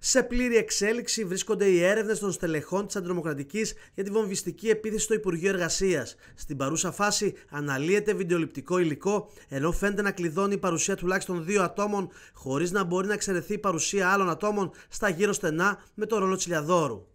Σε πλήρη εξέλιξη βρίσκονται οι έρευνες των στελεχών της αντρομοκρατική για τη βομβιστική επίθεση στο Υπουργείο Εργασίας. Στην παρούσα φάση αναλύεται βιντεοληπτικό υλικό, ενώ φαίνεται να κλειδώνει η παρουσία τουλάχιστον δύο ατόμων, χωρίς να μπορεί να εξαιρεθεί η παρουσία άλλων ατόμων στα γύρω στενά με το ρόλο Τσιλιαδόρου.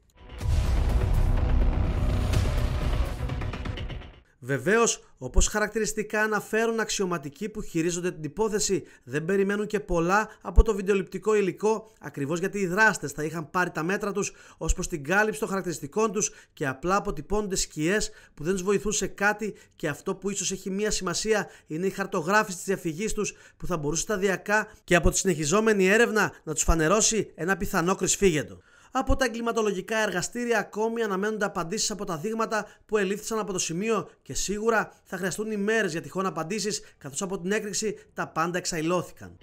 Βεβαίως, όπως χαρακτηριστικά αναφέρουν αξιωματικοί που χειρίζονται την υπόθεση, δεν περιμένουν και πολλά από το βιντεοληπτικό υλικό, ακριβώς γιατί οι δράστες θα είχαν πάρει τα μέτρα τους ως προς την κάλυψη των χαρακτηριστικών τους και απλά αποτυπώνονται σκιές που δεν τους βοηθούν κάτι και αυτό που ίσως έχει μία σημασία είναι η χαρτογράφηση της διαφυγής τους που θα μπορούσε σταδιακά και από τη συνεχιζόμενη έρευνα να τους φανερώσει ένα πιθανό κρυσφύγεντο. Από τα εγκληματολογικά εργαστήρια ακόμη αναμένονται απαντήσεις από τα δείγματα που ελήφθησαν από το σημείο και σίγουρα θα χρειαστούν ημέρε για τυχόν απαντήσεις, καθώς από την έκρηξη τα πάντα εξαϊλώθηκαν.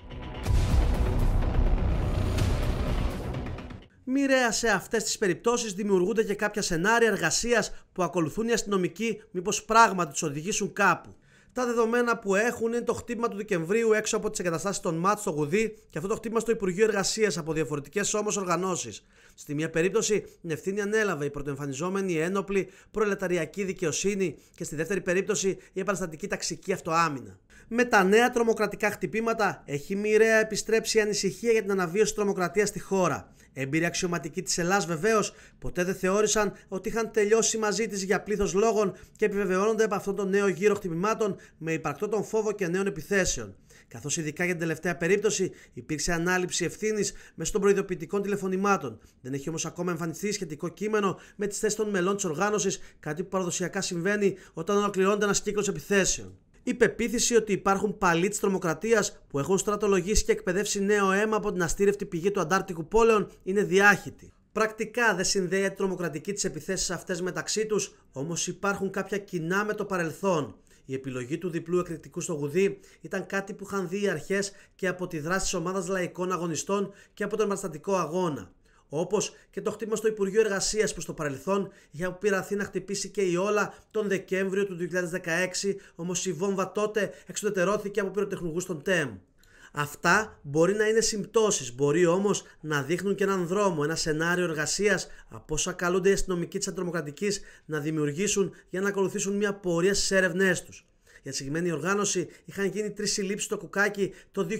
Μοιραία σε αυτές τις περιπτώσεις δημιουργούνται και κάποια σενάρια εργασίας που ακολουθούν οι αστυνομικοί, μήπως πράγματι τους οδηγήσουν κάπου τα δεδομένα που έχουν είναι το χτύπημα του Δεκεμβρίου έξω από τις εγκαταστάσεις των ΜΑΤ στο Γουδί και αυτό το χτύπημα στο Υπουργείο Εργασίας από διαφορετικές όμως οργανώσεις. Στη μία περίπτωση, την ευθύνη ανέλαβε η πρωτοεμφανιζόμενη ένοπλη προελεταριακή δικαιοσύνη και στη δεύτερη περίπτωση η επαναστατική ταξική αυτοάμυνα. Με τα νέα τρομοκρατικά χτυπήματα έχει μοιραία επιστρέψει η ανησυχία για την αναβίωση τρομοκρατίας στη χώρα. Έμπειροι αξιωματικοί τη Ελλάδα βεβαίως ποτέ δεν θεώρησαν ότι είχαν τελειώσει μαζί της για πλήθος λόγων και επιβεβαιώνονται από αυτόν τον νέο γύρο χτυπημάτων με υπαρκτό τον φόβο και νέων επιθέσεων. Καθώς ειδικά για την τελευταία περίπτωση υπήρξε ανάληψη ευθύνης μέσω των προειδοποιητικών τηλεφωνημάτων. Δεν έχει όμως ακόμα εμφανιστεί σχετικό κείμενο με τις θέσεις των μελών της οργάνωσης, κάτι που παραδοσιακά συμβαίνει όταν ολοκληρώνεται ένας κύκλος επιθέσεων. Η πεποίθηση ότι υπάρχουν παλίτ της τρομοκρατίας που έχουν στρατολογήσει και εκπαιδεύσει νέο αίμα από την αστήρευτη πηγή του Αντάρτικου Πόλεων είναι διάχυτη. Πρακτικά δεν συνδέεται τρομοκρατική τι επιθέσεις αυτές μεταξύ τους, όμως υπάρχουν κάποια κοινά με το παρελθόν. Η επιλογή του διπλού εκρηκτικού στο γουδί ήταν κάτι που είχαν δει οι αρχές και από τη δράση της ομάδας λαϊκών αγωνιστών και από τον επαναστατικό αγώνα. Όπως και το χτύπημα στο Υπουργείο Εργασίας που στο παρελθόν για πειραθεί να χτυπήσει και η Όλα τον Δεκέμβριο του 2016, όμως η βόμβα τότε εξουδετερώθηκε από πυροτεχνικού των ΤΕΜ. Αυτά μπορεί να είναι συμπτώσεις, μπορεί όμως να δείχνουν και έναν δρόμο, ένα σενάριο εργασίας από όσα καλούνται οι αστυνομικοί της Αντρομοκρατικής να δημιουργήσουν για να ακολουθήσουν μια πορεία στις έρευνές τους για τη συγκεκριμένη οργάνωση είχαν γίνει τρεις συλλήψεις στο κουκάκι το 2020,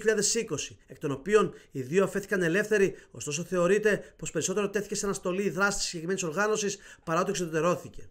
εκ των οποίων οι δύο αφέθηκαν ελεύθεροι, ωστόσο θεωρείται πως περισσότερο τέθηκε σε αναστολή η δράση της συγκεκριμένης οργάνωσης παρά ότι εξωτερώθηκε.